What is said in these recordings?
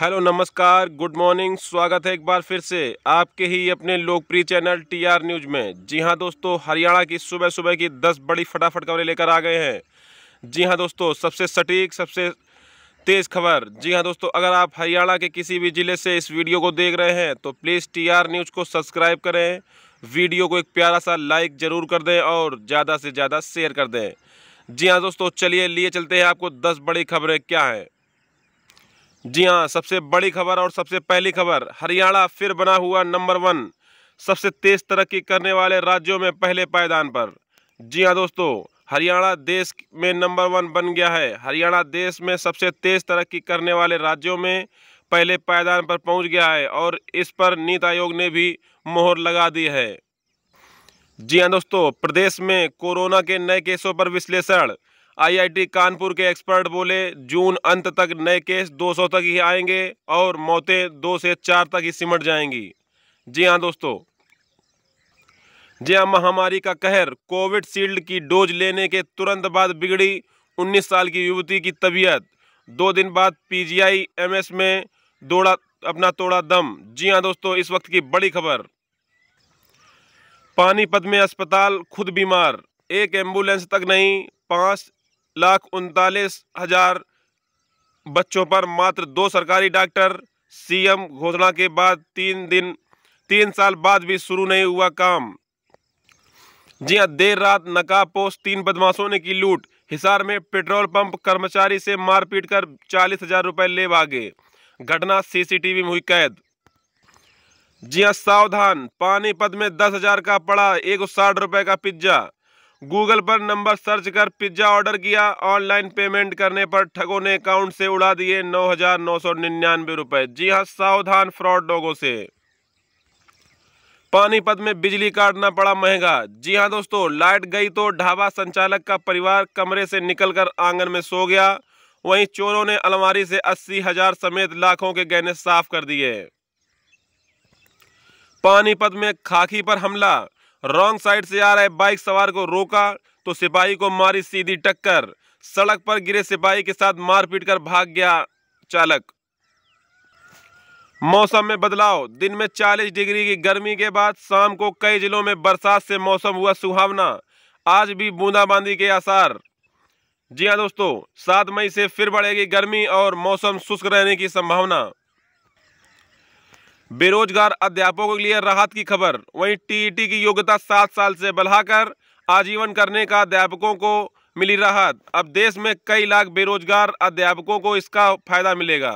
hello नमस्कार good morning स्वागत है एक बार फिर से आपके ही अपने लोकप्रिय चैनल टीआर न्यूज में जी हां दोस्तों हरियाणा की सुबह सुबह की 10 बड़ी फटाफट खबरें लेकर आ गए हैं जी हां दोस्तों सबसे सटीक सबसे तेज़ खबर जी हां दोस्तों अगर आप हरियाणा के किसी भी ज़िले से इस वीडियो को देख रहे हैं तो प्लीज़ टी न्यूज़ को सब्सक्राइब करें वीडियो को एक प्यारा सा लाइक ज़रूर कर दें और ज़्यादा से ज़्यादा शेयर कर दें जी हाँ दोस्तों चलिए लिए चलते हैं आपको दस बड़ी खबरें क्या हैं जी हाँ सबसे बड़ी खबर और सबसे पहली खबर हरियाणा फिर बना हुआ नंबर वन सबसे तेज तरक्की करने वाले राज्यों में पहले पायदान पर जी हाँ दोस्तों हरियाणा देश में नंबर वन बन गया है हरियाणा देश में सबसे तेज तरक्की करने वाले राज्यों में पहले पायदान पर पहुंच गया है और इस पर नीति आयोग ने भी मोहर लगा दी है जी हाँ दोस्तों प्रदेश में कोरोना के नए केसों पर विश्लेषण आईआईटी कानपुर के एक्सपर्ट बोले जून अंत तक नए केस 200 तक ही आएंगे और मौतें दो से चार तक ही सिमट जाएंगी जी हाँ दोस्तों जी हाँ महामारी का कहर कोविड शील्ड की डोज लेने के तुरंत बाद बिगड़ी 19 साल की युवती की तबीयत दो दिन बाद पीजीआई एमएस में दौड़ा अपना तोड़ा दम जी हाँ दोस्तों इस वक्त की बड़ी खबर पानीपत में अस्पताल खुद बीमार एक एम्बुलेंस तक नहीं पांच लाख उनतालीस हज़ार बच्चों पर मात्र दो सरकारी डॉक्टर सीएम घोषणा के बाद तीन दिन तीन साल बाद भी शुरू नहीं हुआ काम जी हाँ देर रात नकाबपोश तीन बदमाशों ने की लूट हिसार में पेट्रोल पंप कर्मचारी से मारपीट कर चालीस हजार रुपए ले भागे घटना सीसीटीवी में हुई कैद जी हाँ सावधान पानीपत में दस हजार का पड़ा एक सौ साठ रुपए का पिज्जा गूगल पर नंबर सर्च कर पिज्जा ऑर्डर किया ऑनलाइन पेमेंट करने पर ठगों ने अकाउंट से उड़ा दिए नौ हजार नौ सौ निन्यानवे रुपए जी हाँ सावधान फ्रॉड लोगों से पानीपत में बिजली काटना पड़ा महंगा जी हाँ दोस्तों लाइट गई तो ढाबा संचालक का परिवार कमरे से निकलकर आंगन में सो गया वहीं चोरों ने अलमारी से अस्सी हजार समेत लाखों के गहने साफ कर दिए पानीपत में खाकी पर हमला रॉन्ग साइड से आ रहे बाइक सवार को रोका तो सिपाही को मारी सीधी टक्कर सड़क पर गिरे सिपाही के साथ मारपीट कर भाग गया चालक मौसम में बदलाव दिन में 40 डिग्री की गर्मी के बाद शाम को कई जिलों में बरसात से मौसम हुआ सुहावना आज भी बूंदाबांदी के आसार जी हाँ दोस्तों सात मई से फिर बढ़ेगी गर्मी और मौसम शुष्क रहने की संभावना बेरोजगार अध्यापकों के लिए राहत की खबर वहीं टीईटी की योग्यता सात साल से बढ़ाकर आजीवन करने का अध्यापकों को मिली राहत अब देश में कई लाख बेरोजगार अध्यापकों को इसका फायदा मिलेगा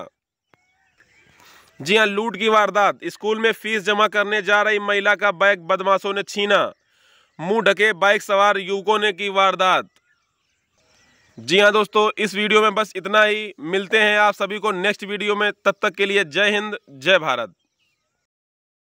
जी हाँ लूट की वारदात स्कूल में फीस जमा करने जा रही महिला का बैग बदमाशों ने छीना मुंह ढके बाइक सवार युवकों ने की वारदात जी हाँ दोस्तों इस वीडियो में बस इतना ही मिलते हैं आप सभी को नेक्स्ट वीडियो में तब तक के लिए जय हिंद जय भारत